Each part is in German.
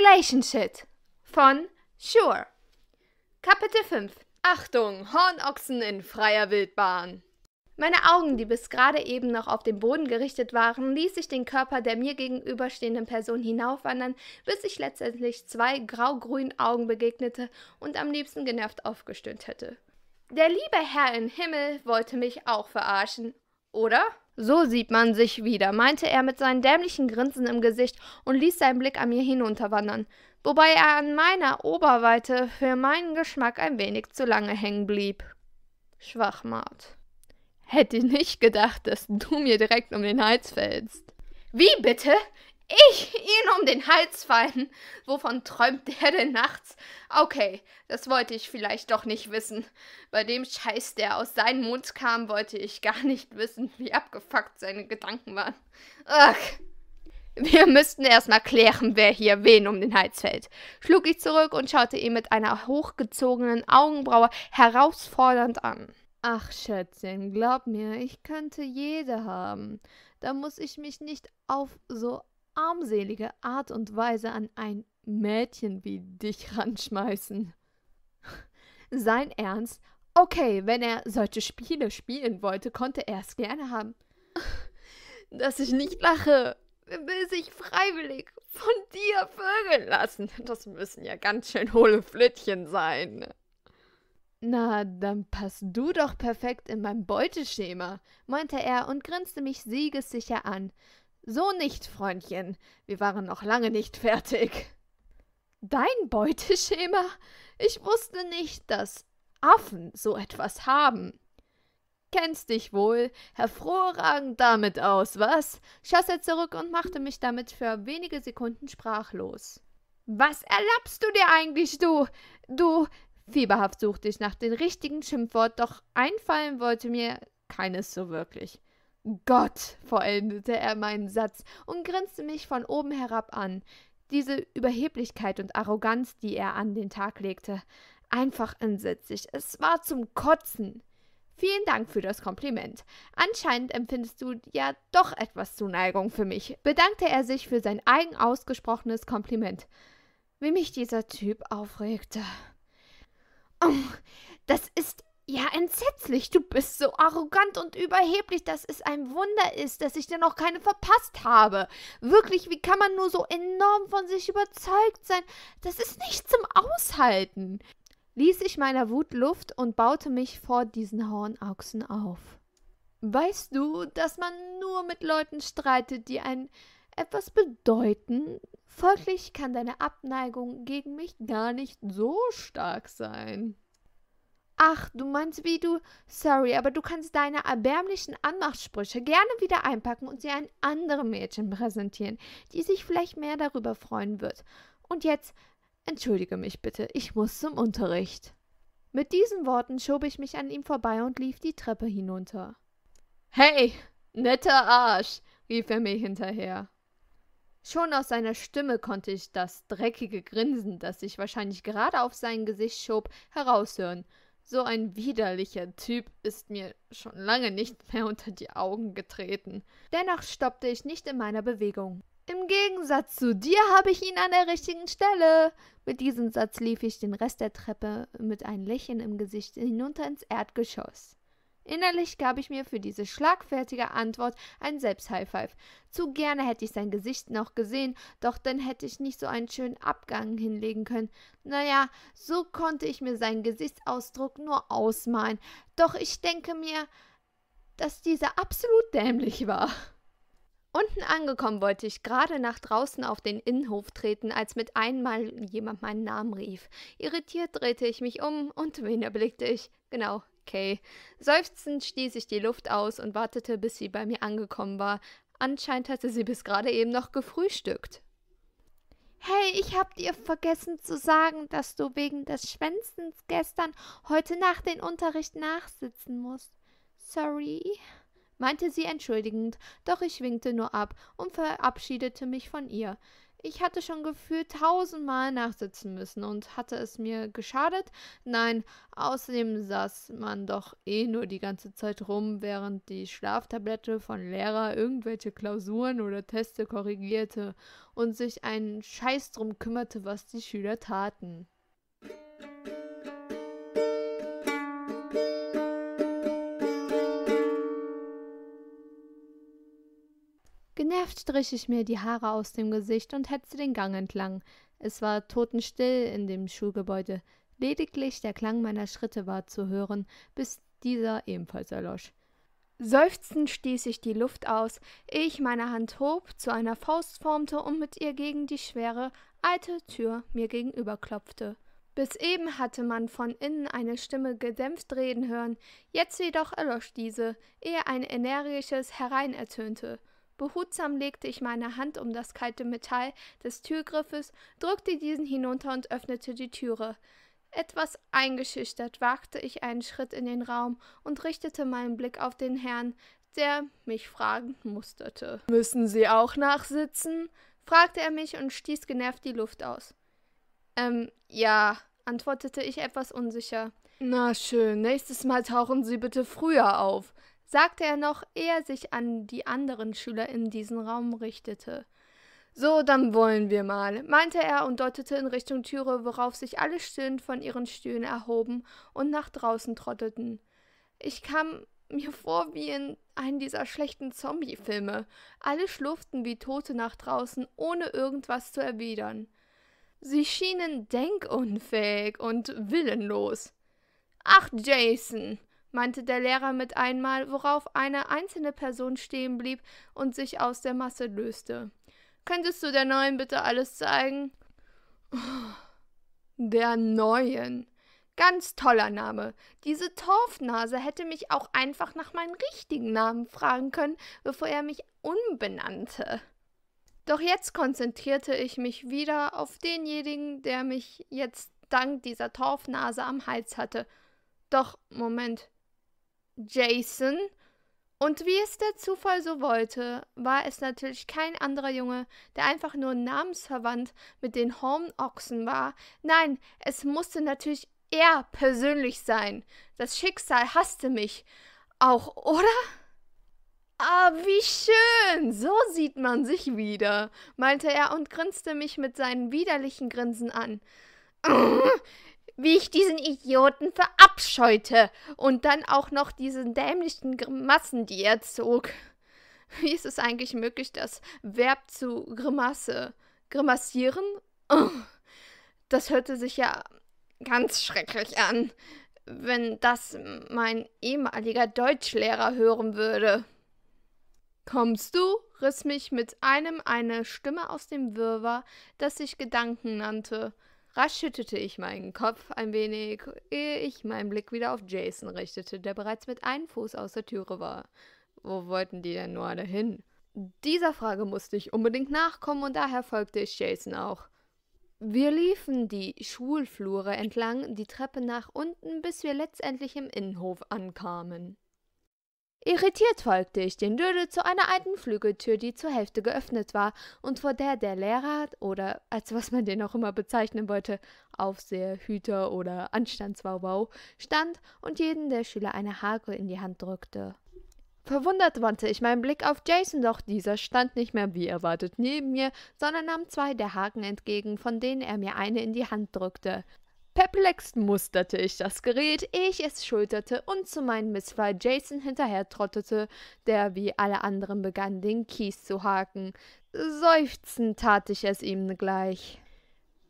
Relationship von Sure. Kapitel 5. Achtung, Hornochsen in freier Wildbahn. Meine Augen, die bis gerade eben noch auf den Boden gerichtet waren, ließ ich den Körper der mir gegenüberstehenden Person hinaufwandern, bis ich letztendlich zwei grau-grünen Augen begegnete und am liebsten genervt aufgestöhnt hätte. Der liebe Herr im Himmel wollte mich auch verarschen oder? So sieht man sich wieder, meinte er mit seinen dämlichen Grinsen im Gesicht und ließ seinen Blick an mir hinunterwandern, wobei er an meiner Oberweite für meinen Geschmack ein wenig zu lange hängen blieb. Schwachmat. Hätte nicht gedacht, dass du mir direkt um den Hals fällst. Wie bitte? Ich ihn um den Hals fallen? Wovon träumt der denn nachts? Okay, das wollte ich vielleicht doch nicht wissen. Bei dem Scheiß, der aus seinem Mund kam, wollte ich gar nicht wissen, wie abgefuckt seine Gedanken waren. Ach. Wir müssten erstmal klären, wer hier wen um den Hals fällt. Schlug ich zurück und schaute ihn mit einer hochgezogenen Augenbraue herausfordernd an. Ach, Schätzchen, glaub mir, ich könnte jede haben. Da muss ich mich nicht auf so armselige Art und Weise an ein Mädchen wie dich ranschmeißen. Sein Ernst? Okay, wenn er solche Spiele spielen wollte, konnte er es gerne haben. Dass ich nicht lache, will sich freiwillig von dir vögeln lassen. Das müssen ja ganz schön hohle Flittchen sein. Na, dann passt du doch perfekt in mein Beuteschema, meinte er und grinste mich siegessicher an. So nicht, Freundchen. Wir waren noch lange nicht fertig. Dein Beuteschema? Ich wusste nicht, dass Affen so etwas haben. Kennst dich wohl hervorragend damit aus, was? Schoss er zurück und machte mich damit für wenige Sekunden sprachlos. Was erlaubst du dir eigentlich, du? Du. Fieberhaft suchte ich nach dem richtigen Schimpfwort, doch einfallen wollte mir keines so wirklich. Gott, vollendete er meinen Satz und grinste mich von oben herab an. Diese Überheblichkeit und Arroganz, die er an den Tag legte, einfach entsetzlich. Es war zum Kotzen. Vielen Dank für das Kompliment. Anscheinend empfindest du ja doch etwas Zuneigung für mich, bedankte er sich für sein eigen ausgesprochenes Kompliment. Wie mich dieser Typ aufregte. Oh, das ist ja, entsetzlich. Du bist so arrogant und überheblich, dass es ein Wunder ist, dass ich dir noch keine verpasst habe. Wirklich, wie kann man nur so enorm von sich überzeugt sein? Das ist nicht zum Aushalten. Ließ ich meiner Wut Luft und baute mich vor diesen Hornochsen auf. Weißt du, dass man nur mit Leuten streitet, die einen etwas bedeuten. Folglich kann deine Abneigung gegen mich gar nicht so stark sein. Ach, du meinst wie du? Sorry, aber du kannst deine erbärmlichen Anmachsprüche gerne wieder einpacken und sie einem anderen Mädchen präsentieren, die sich vielleicht mehr darüber freuen wird. Und jetzt entschuldige mich bitte, ich muss zum Unterricht. Mit diesen Worten schob ich mich an ihm vorbei und lief die Treppe hinunter. Hey, netter Arsch, rief er mir hinterher. Schon aus seiner Stimme konnte ich das dreckige Grinsen, das sich wahrscheinlich gerade auf sein Gesicht schob, heraushören. So ein widerlicher Typ ist mir schon lange nicht mehr unter die Augen getreten. Dennoch stoppte ich nicht in meiner Bewegung. Im Gegensatz zu dir habe ich ihn an der richtigen Stelle. Mit diesem Satz lief ich den Rest der Treppe mit einem Lächeln im Gesicht hinunter ins Erdgeschoss. Innerlich gab ich mir für diese schlagfertige Antwort ein Selbst-High-Five. Zu gerne hätte ich sein Gesicht noch gesehen, doch dann hätte ich nicht so einen schönen Abgang hinlegen können. Naja, so konnte ich mir seinen Gesichtsausdruck nur ausmalen. Doch ich denke mir, dass dieser absolut dämlich war. Unten angekommen wollte ich gerade nach draußen auf den Innenhof treten, als mit einmal jemand meinen Namen rief. Irritiert drehte ich mich um und wen erblickte ich? Genau, Kay. Seufzend stieß ich die Luft aus und wartete, bis sie bei mir angekommen war. Anscheinend hatte sie bis gerade eben noch gefrühstückt. Hey, ich hab dir vergessen zu sagen, dass du wegen des Schwänzens gestern heute Nacht den Unterricht nachsitzen musst. Sorry, meinte sie entschuldigend, doch ich winkte nur ab und verabschiedete mich von ihr. Ich hatte schon gefühlt tausendmal nachsitzen müssen und hatte es mir geschadet? Nein, außerdem saß man doch eh nur die ganze Zeit rum, während die Schlaftablette von Lehrer irgendwelche Klausuren oder Teste korrigierte und sich einen Scheiß drum kümmerte, was die Schüler taten. genervt strich ich mir die Haare aus dem Gesicht und hetzte den Gang entlang. Es war totenstill in dem Schulgebäude. Lediglich der Klang meiner Schritte war zu hören, bis dieser ebenfalls erlosch. Seufzend stieß ich die Luft aus, ehe ich meine Hand hob, zu einer Faust formte und mit ihr gegen die schwere, alte Tür mir gegenüber klopfte. Bis eben hatte man von innen eine Stimme gedämpft reden hören, jetzt jedoch erlosch diese, ehe ein energisches Herein ertönte. Behutsam legte ich meine Hand um das kalte Metall des Türgriffes, drückte diesen hinunter und öffnete die Türe. Etwas eingeschüchtert wagte ich einen Schritt in den Raum und richtete meinen Blick auf den Herrn, der mich fragend musterte. Müssen Sie auch nachsitzen? fragte er mich und stieß genervt die Luft aus. Ähm, ja, antwortete ich etwas unsicher. Na schön, nächstes Mal tauchen Sie bitte früher auf sagte er noch, ehe er sich an die anderen Schüler in diesen Raum richtete. So, dann wollen wir mal, meinte er und deutete in Richtung Türe, worauf sich alle stöhnend von ihren Stühlen erhoben und nach draußen trotteten. Ich kam mir vor wie in einem dieser schlechten Zombie-Filme. Alle schluften wie Tote nach draußen, ohne irgendwas zu erwidern. Sie schienen denkunfähig und willenlos. Ach, Jason, meinte der Lehrer mit einmal, worauf eine einzelne Person stehen blieb und sich aus der Masse löste. Könntest du der Neuen bitte alles zeigen? Oh, der Neuen. Ganz toller Name. Diese Torfnase hätte mich auch einfach nach meinem richtigen Namen fragen können, bevor er mich unbenannte. Doch jetzt konzentrierte ich mich wieder auf denjenigen, der mich jetzt dank dieser Torfnase am Hals hatte. Doch, Moment, Jason. Und wie es der Zufall so wollte, war es natürlich kein anderer Junge, der einfach nur namensverwandt mit den Hornochsen war. Nein, es musste natürlich er persönlich sein. Das Schicksal hasste mich. Auch, oder? Ah, wie schön! So sieht man sich wieder, meinte er und grinste mich mit seinen widerlichen Grinsen an wie ich diesen Idioten verabscheute und dann auch noch diese dämlichen Grimassen, die er zog. Wie ist es eigentlich möglich, das Verb zu Grimasse? Grimassieren? Oh, das hörte sich ja ganz schrecklich an, wenn das mein ehemaliger Deutschlehrer hören würde. Kommst du? riss mich mit einem eine Stimme aus dem Wirrwarr, das sich Gedanken nannte. Rasch schüttete ich meinen Kopf ein wenig, ehe ich meinen Blick wieder auf Jason richtete, der bereits mit einem Fuß aus der Türe war. Wo wollten die denn nur alle hin? Dieser Frage musste ich unbedingt nachkommen und daher folgte ich Jason auch. Wir liefen die Schulflure entlang, die Treppe nach unten, bis wir letztendlich im Innenhof ankamen. Irritiert folgte ich den Dödel zu einer alten Flügeltür, die zur Hälfte geöffnet war und vor der der Lehrer oder als was man den auch immer bezeichnen wollte, Aufseher, Hüter oder Anstandswauwau stand und jeden der Schüler eine Hake in die Hand drückte. Verwundert wandte ich meinen Blick auf Jason, doch dieser stand nicht mehr wie erwartet neben mir, sondern nahm zwei der Haken entgegen, von denen er mir eine in die Hand drückte. Perplex musterte ich das Gerät, ehe ich es schulterte und zu meinem Missfall Jason hinterher trottete, der wie alle anderen begann, den Kies zu haken. Seufzend tat ich es ihm gleich.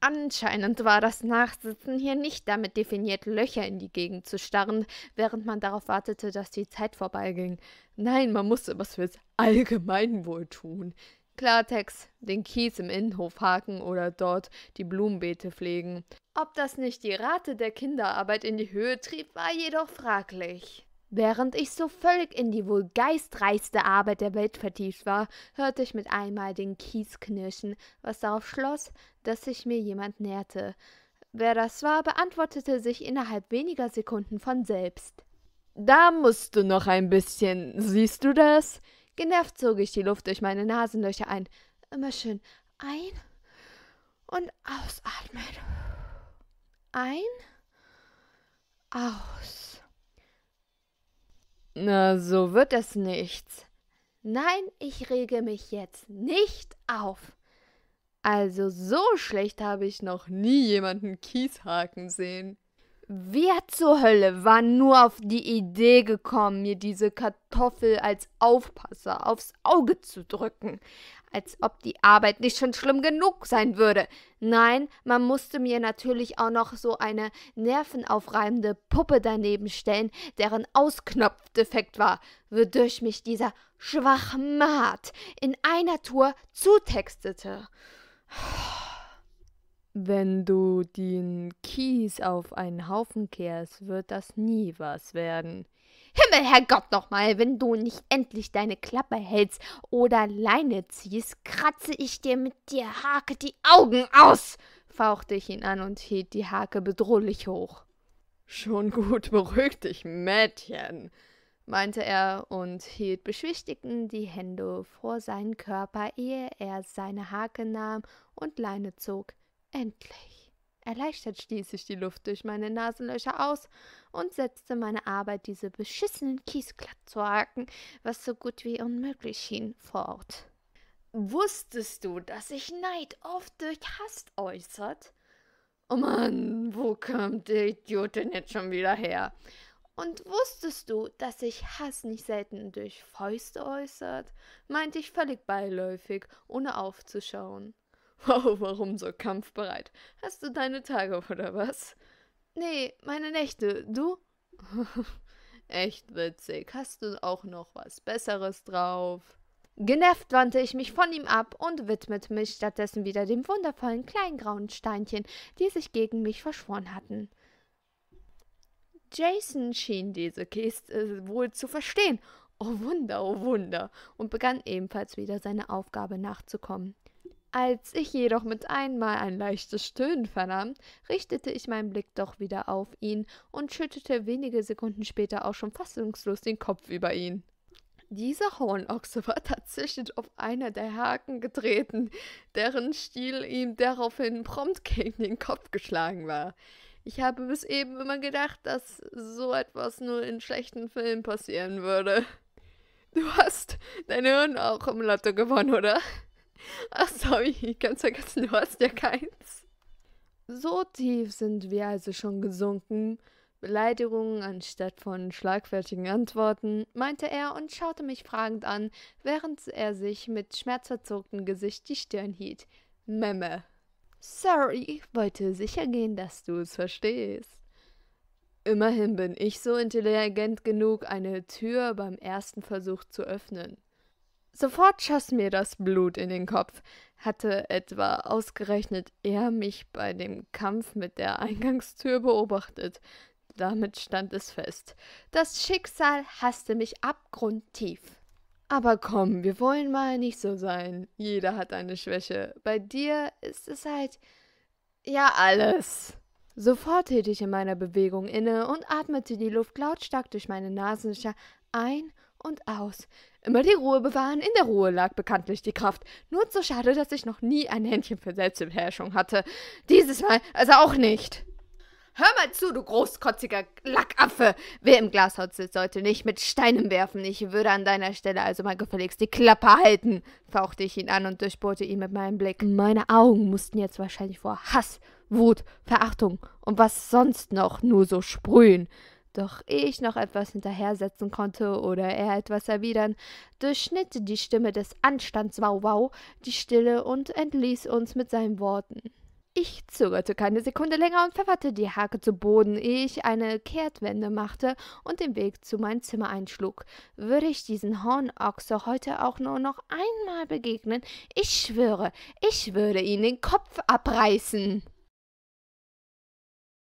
Anscheinend war das Nachsitzen hier nicht damit definiert, Löcher in die Gegend zu starren, während man darauf wartete, dass die Zeit vorbeiging. Nein, man musste was fürs Allgemeinwohl tun. Klartext, den Kies im Innenhof haken oder dort die Blumenbeete pflegen. Ob das nicht die Rate der Kinderarbeit in die Höhe trieb, war jedoch fraglich. Während ich so völlig in die wohl geistreichste Arbeit der Welt vertieft war, hörte ich mit einmal den Kies knirschen, was darauf schloss, dass sich mir jemand näherte. Wer das war, beantwortete sich innerhalb weniger Sekunden von selbst. Da musst du noch ein bisschen, siehst du das? Genervt zog ich die Luft durch meine Nasenlöcher ein. Immer schön ein und ausatmen. Ein, aus. Na, so wird das nichts. Nein, ich rege mich jetzt nicht auf. Also so schlecht habe ich noch nie jemanden Kieshaken haken sehen. Wer zur Hölle war nur auf die Idee gekommen, mir diese Kartoffel als Aufpasser aufs Auge zu drücken? Als ob die Arbeit nicht schon schlimm genug sein würde. Nein, man musste mir natürlich auch noch so eine nervenaufreibende Puppe daneben stellen, deren Ausknopf defekt war, wodurch mich dieser Schwachmat in einer Tour zutextete. Wenn du den Kies auf einen Haufen kehrst, wird das nie was werden. Himmel, Herrgott nochmal, wenn du nicht endlich deine Klappe hältst oder Leine ziehst, kratze ich dir mit der Hake die Augen aus! fauchte ich ihn an und hielt die Hake bedrohlich hoch. Schon gut, beruhig dich, Mädchen, meinte er und hielt beschwichtigend die Hände vor seinen Körper, ehe er seine Hake nahm und Leine zog. Endlich. Erleichtert stieß ich die Luft durch meine Nasenlöcher aus und setzte meine Arbeit, diese beschissenen Kies zu haken, was so gut wie unmöglich schien, fort. Wusstest du, dass sich Neid oft durch Hass äußert? Oh Mann, wo kommt der Idiot denn jetzt schon wieder her? Und wusstest du, dass sich Hass nicht selten durch Fäuste äußert? meinte ich völlig beiläufig, ohne aufzuschauen. Wow, warum so kampfbereit? Hast du deine Tage oder was? Nee, meine Nächte. Du? Echt witzig. Hast du auch noch was Besseres drauf? Genervt wandte ich mich von ihm ab und widmete mich stattdessen wieder dem wundervollen kleinen grauen Steinchen, die sich gegen mich verschworen hatten. Jason schien diese Geste wohl zu verstehen. Oh Wunder, oh Wunder! und begann ebenfalls wieder seine Aufgabe nachzukommen. Als ich jedoch mit einmal ein leichtes Stöhnen vernahm, richtete ich meinen Blick doch wieder auf ihn und schüttete wenige Sekunden später auch schon fassungslos den Kopf über ihn. Dieser Hornochse war tatsächlich auf einer der Haken getreten, deren Stiel ihm daraufhin prompt gegen den Kopf geschlagen war. Ich habe bis eben immer gedacht, dass so etwas nur in schlechten Filmen passieren würde. Du hast dein Hirn auch im Lotto gewonnen, oder? Ach, sorry, ganz vergessen, du hast ja keins. So tief sind wir also schon gesunken. Beleidigungen anstatt von schlagfertigen Antworten, meinte er und schaute mich fragend an, während er sich mit schmerzverzogtem Gesicht die Stirn hielt. Memme. Sorry, wollte sicher gehen, dass du es verstehst. Immerhin bin ich so intelligent genug, eine Tür beim ersten Versuch zu öffnen. Sofort schoss mir das Blut in den Kopf. Hatte etwa ausgerechnet er mich bei dem Kampf mit der Eingangstür beobachtet. Damit stand es fest. Das Schicksal hasste mich abgrundtief. Aber komm, wir wollen mal nicht so sein. Jeder hat eine Schwäche. Bei dir ist es halt ja alles. Sofort hielt ich in meiner Bewegung inne und atmete die Luft lautstark durch meine Nasenlöcher ein und aus. Immer die Ruhe bewahren, in der Ruhe lag bekanntlich die Kraft. Nur zu schade, dass ich noch nie ein Händchen für Selbstbeherrschung hatte. Dieses Mal also auch nicht. Hör mal zu, du großkotziger Lackaffe! Wer im Glashaus sitzt, sollte nicht mit Steinen werfen. Ich würde an deiner Stelle also mal gefälligst die Klappe halten, fauchte ich ihn an und durchbohrte ihn mit meinem Blick. Meine Augen mussten jetzt wahrscheinlich vor Hass, Wut, Verachtung und was sonst noch nur so sprühen. Doch ehe ich noch etwas hinterhersetzen konnte oder er etwas erwidern, durchschnitt die Stimme des Anstands Wauwau die Stille und entließ uns mit seinen Worten. Ich zögerte keine Sekunde länger und pfefferte die Hake zu Boden, ehe ich eine Kehrtwende machte und den Weg zu meinem Zimmer einschlug. Würde ich diesen Hornochse heute auch nur noch einmal begegnen, ich schwöre, ich würde ihn den Kopf abreißen.